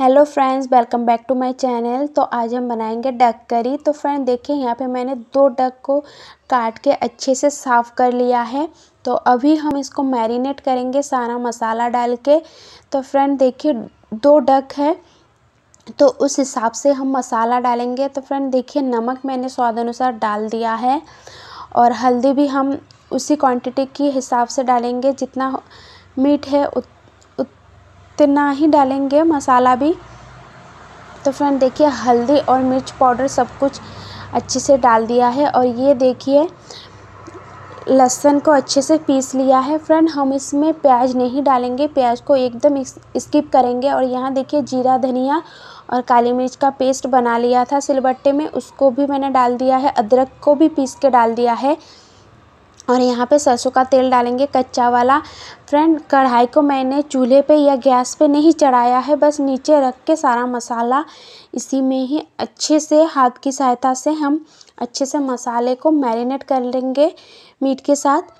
hello friends welcome back to my channel तो आज हम बनाएंगे डक करी तो फ्रेंड देखिए यहाँ पे मैंने दो डक को काट के अच्छे से साफ़ कर लिया है तो अभी हम इसको मैरिनेट करेंगे सारा मसाला डाल के तो फ्रेंड देखिए दो डक है तो उस हिसाब से हम मसाला डालेंगे तो फ्रेंड देखिए नमक मैंने स्वाद अनुसार डाल दिया है और हल्दी भी हम उसी क्वान्टिटी के हिसाब से डालेंगे जितना मीट है उत ना ही डालेंगे मसाला भी तो फ्रेंड देखिए हल्दी और मिर्च पाउडर सब कुछ अच्छे से डाल दिया है और ये देखिए लहसुन को अच्छे से पीस लिया है फ्रेंड हम इसमें प्याज नहीं डालेंगे प्याज को एकदम स्किप करेंगे और यहाँ देखिए जीरा धनिया और काली मिर्च का पेस्ट बना लिया था सिलबट्टे में उसको भी मैंने डाल दिया है अदरक को भी पीस के डाल दिया है और यहाँ पे सरसों का तेल डालेंगे कच्चा वाला फ्रेंड कढ़ाई को मैंने चूल्हे पे या गैस पे नहीं चढ़ाया है बस नीचे रख के सारा मसाला इसी में ही अच्छे से हाथ की सहायता से हम अच्छे से मसाले को मैरिनेट कर लेंगे मीट के साथ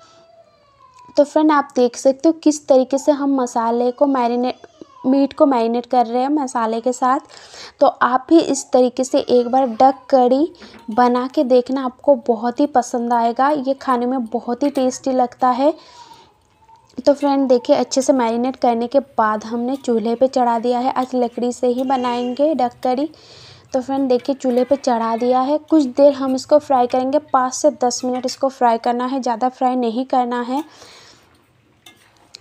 तो फ्रेंड आप देख सकते हो किस तरीके से हम मसाले को मैरिनेट मीट को मैरिनेट कर रहे हैं मसाले के साथ तो आप भी इस तरीके से एक बार डक कड़ी बना के देखना आपको बहुत ही पसंद आएगा ये खाने में बहुत ही टेस्टी लगता है तो फ्रेंड देखिए अच्छे से मैरिनेट करने के बाद हमने चूल्हे पे चढ़ा दिया है आज लकड़ी से ही बनाएंगे डक कड़ी तो फ्रेंड देखिए चूल्हे पे चढ़ा दिया है कुछ देर हम इसको फ्राई करेंगे पाँच से दस मिनट इसको फ्राई करना है ज़्यादा फ्राई नहीं करना है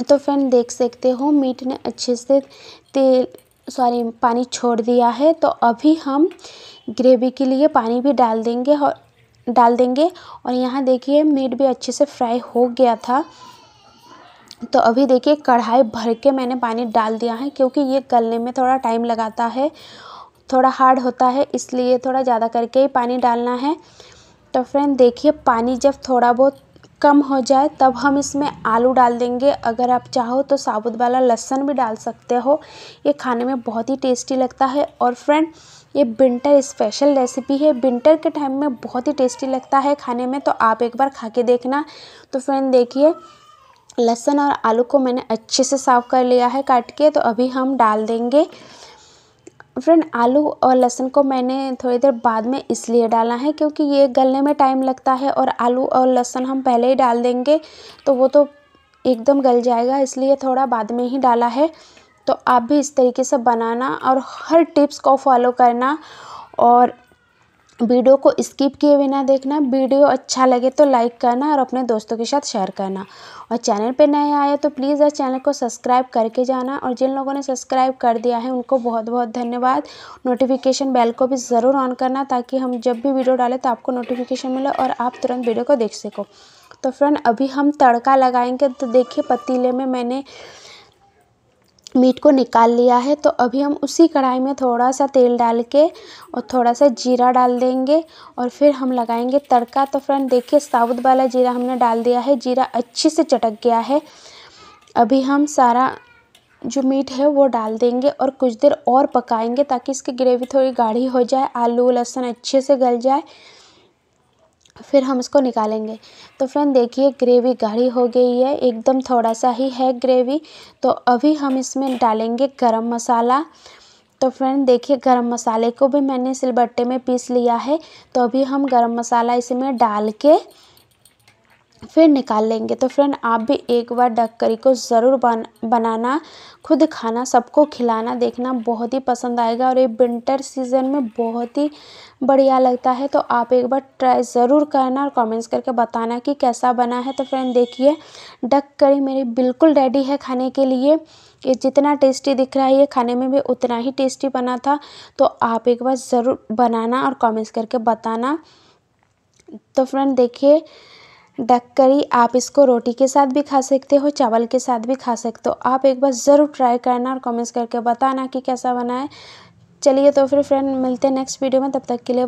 तो फ्रेंड देख सकते हो मीट ने अच्छे से तेल सॉरी पानी छोड़ दिया है तो अभी हम ग्रेवी के लिए पानी भी डाल देंगे और डाल देंगे और यहाँ देखिए मीट भी अच्छे से फ्राई हो गया था तो अभी देखिए कढ़ाई भर के मैंने पानी डाल दिया है क्योंकि ये गलने में थोड़ा टाइम लगाता है थोड़ा हार्ड होता है इसलिए थोड़ा ज़्यादा करके ही पानी डालना है तो फ्रेंड देखिए पानी जब थोड़ा बहुत कम हो जाए तब हम इसमें आलू डाल देंगे अगर आप चाहो तो साबुत वाला लहसुन भी डाल सकते हो ये खाने में बहुत ही टेस्टी लगता है और फ्रेंड ये विंटर स्पेशल रेसिपी है विंटर के टाइम में बहुत ही टेस्टी लगता है खाने में तो आप एक बार खा के देखना तो फ्रेंड देखिए लहसुन और आलू को मैंने अच्छे से साफ़ कर लिया है काट के तो अभी हम डाल देंगे फ्रेंड आलू और लहसुन को मैंने थोड़ी देर बाद में इसलिए डाला है क्योंकि ये गलने में टाइम लगता है और आलू और लहसुन हम पहले ही डाल देंगे तो वो तो एकदम गल जाएगा इसलिए थोड़ा बाद में ही डाला है तो आप भी इस तरीके से बनाना और हर टिप्स को फॉलो करना और वीडियो को स्किप किए बिना देखना वीडियो अच्छा लगे तो लाइक करना और अपने दोस्तों के साथ शेयर करना और चैनल पे नए आए तो प्लीज़ इस चैनल को सब्सक्राइब करके जाना और जिन लोगों ने सब्सक्राइब कर दिया है उनको बहुत बहुत धन्यवाद नोटिफिकेशन बेल को भी ज़रूर ऑन करना ताकि हम जब भी वीडियो डालें तो आपको नोटिफिकेशन मिले और आप तुरंत वीडियो को देख सको तो फ्रेंड अभी हम तड़का लगाएंगे तो देखिए पतीले में मैंने मीट को निकाल लिया है तो अभी हम उसी कढ़ाई में थोड़ा सा तेल डाल के और थोड़ा सा जीरा डाल देंगे और फिर हम लगाएंगे तड़का तो फ्रेंड देखिए साबुत वाला जीरा हमने डाल दिया है जीरा अच्छे से चटक गया है अभी हम सारा जो मीट है वो डाल देंगे और कुछ देर और पकाएंगे ताकि इसकी ग्रेवी थोड़ी गाढ़ी हो जाए आलू लहसुन अच्छे से गल जाए फिर हम इसको निकालेंगे तो फ्रेंड देखिए ग्रेवी गाढ़ी हो गई है एकदम थोड़ा सा ही है ग्रेवी तो अभी हम इसमें डालेंगे गरम मसाला तो फ्रेंड देखिए गरम मसाले को भी मैंने सिलबट्टे में पीस लिया है तो अभी हम गरम मसाला इसमें डाल के फिर निकाल लेंगे तो फ्रेंड आप भी एक बार डक करी को ज़रूर बन बनाना खुद खाना सबको खिलाना देखना बहुत ही पसंद आएगा और ये विंटर सीज़न में बहुत ही बढ़िया लगता है तो आप एक बार ट्राई ज़रूर करना और कमेंट्स करके बताना कि कैसा बना है तो फ्रेंड देखिए डक करी मेरी बिल्कुल रेडी है खाने के लिए ये जितना टेस्टी दिख रहा है ये खाने में भी उतना ही टेस्टी बना था तो आप एक बार ज़रूर बनाना और कॉमेंट्स करके बताना तो फ्रेंड देखिए डक करी आप इसको रोटी के साथ भी खा सकते हो चावल के साथ भी खा सकते हो आप एक बार ज़रूर ट्राई करना और कमेंट्स करके बताना कि कैसा बना है चलिए तो फिर फ्रेंड मिलते हैं नेक्स्ट वीडियो में तब तक के लिए